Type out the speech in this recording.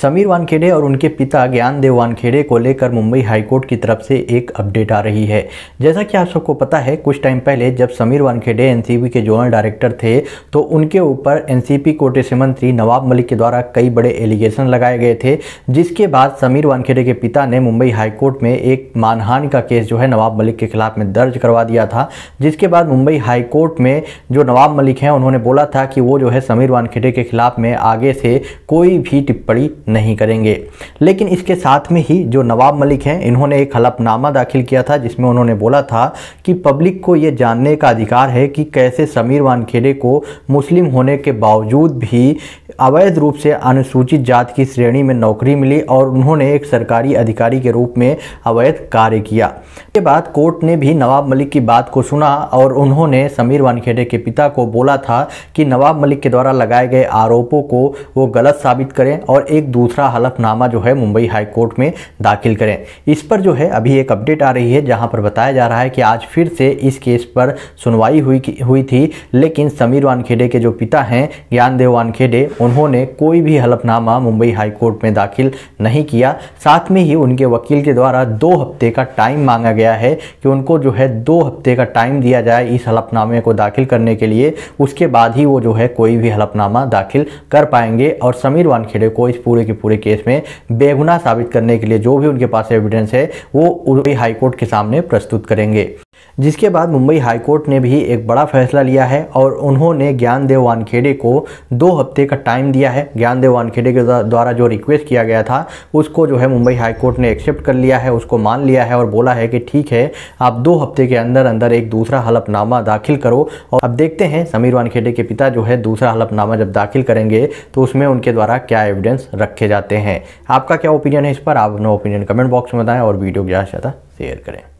समीर वानखेड़े और उनके पिता ज्ञानदेव वानखेड़े को लेकर मुंबई हाईकोर्ट की तरफ से एक अपडेट आ रही है जैसा कि आप सबको पता है कुछ टाइम पहले जब समीर वानखेड़े एनसीबी के जोनल डायरेक्टर थे तो उनके ऊपर एनसीपी कोटे से मंत्री नवाब मलिक के द्वारा कई बड़े एलिगेशन लगाए गए थे जिसके बाद समीर वानखेड़े के पिता ने मुंबई हाईकोर्ट में एक मानहानि का केस जो है नवाब मलिक के खिलाफ में दर्ज करवा दिया था जिसके बाद मुंबई हाईकोर्ट में जो नवाब मलिक हैं उन्होंने बोला था कि वो जो है समीर वानखेड़े के खिलाफ में आगे से कोई भी टिप्पणी नहीं करेंगे लेकिन इसके साथ में ही जो नवाब मलिक हैं इन्होंने एक हलफनामा दाखिल किया था जिसमें उन्होंने बोला था कि पब्लिक को ये जानने का अधिकार है कि कैसे समीर वानखेड़े को मुस्लिम होने के बावजूद भी अवैध रूप से अनुसूचित जाति की श्रेणी में नौकरी मिली और उन्होंने एक सरकारी अधिकारी के रूप में अवैध कार्य किया इसके बाद कोर्ट ने भी नवाब मलिक की बात को सुना और उन्होंने समीर वानखेड़े के पिता को बोला था कि नवाब मलिक के द्वारा लगाए गए आरोपों को वो गलत साबित करें और एक दूसरा हलफनामा जो है मुंबई हाई कोर्ट में दाखिल करें इस पर जो है अभी एक अपडेट आ रही है जहां पर बताया जा रहा है कि आज फिर से इस केस पर सुनवाई हुई हुई थी लेकिन समीर वानखेड़े के जो पिता हैं ज्ञानदेव वानखेड़े उन उन्होंने कोई भी हलफनामा मुंबई हाईकोर्ट में दाखिल नहीं किया साथ में ही उनके वकील के द्वारा दो हफ्ते का टाइम मांगा गया है कि उनको जो है दो हफ्ते का टाइम दिया जाए इस हलफनामे को दाखिल करने के लिए उसके बाद ही वो जो है कोई भी हलफनामा दाखिल कर पाएंगे और समीर वानखेड़े को इस पूरे के पूरे केस में बेगुनाह साबित करने के लिए जो भी उनके पास एविडेंस है वो हाईकोर्ट के सामने प्रस्तुत करेंगे जिसके बाद मुंबई हाईकोर्ट ने भी एक बड़ा फैसला लिया है और उन्होंने ज्ञानदेव वानखेड़े को दो हफ्ते का टाइम दिया है ज्ञानदेव वानखेड़े के द्वारा जो रिक्वेस्ट किया गया था उसको जो है मुंबई हाईकोर्ट ने एक्सेप्ट कर लिया है उसको मान लिया है और बोला है कि ठीक है आप दो हफ्ते के अंदर अंदर एक दूसरा हलफनामा दाखिल करो और अब देखते हैं समीर वानखेड़े के पिता जो है दूसरा हलफनामा जब दाखिल करेंगे तो उसमें उनके द्वारा क्या एविडेंस रखे जाते हैं आपका क्या ओपिनियन है इस पर आप अपना ओपिनियन कमेंट बॉक्स में बताएं और वीडियो ज़्यादा से ज़्यादा शेयर करें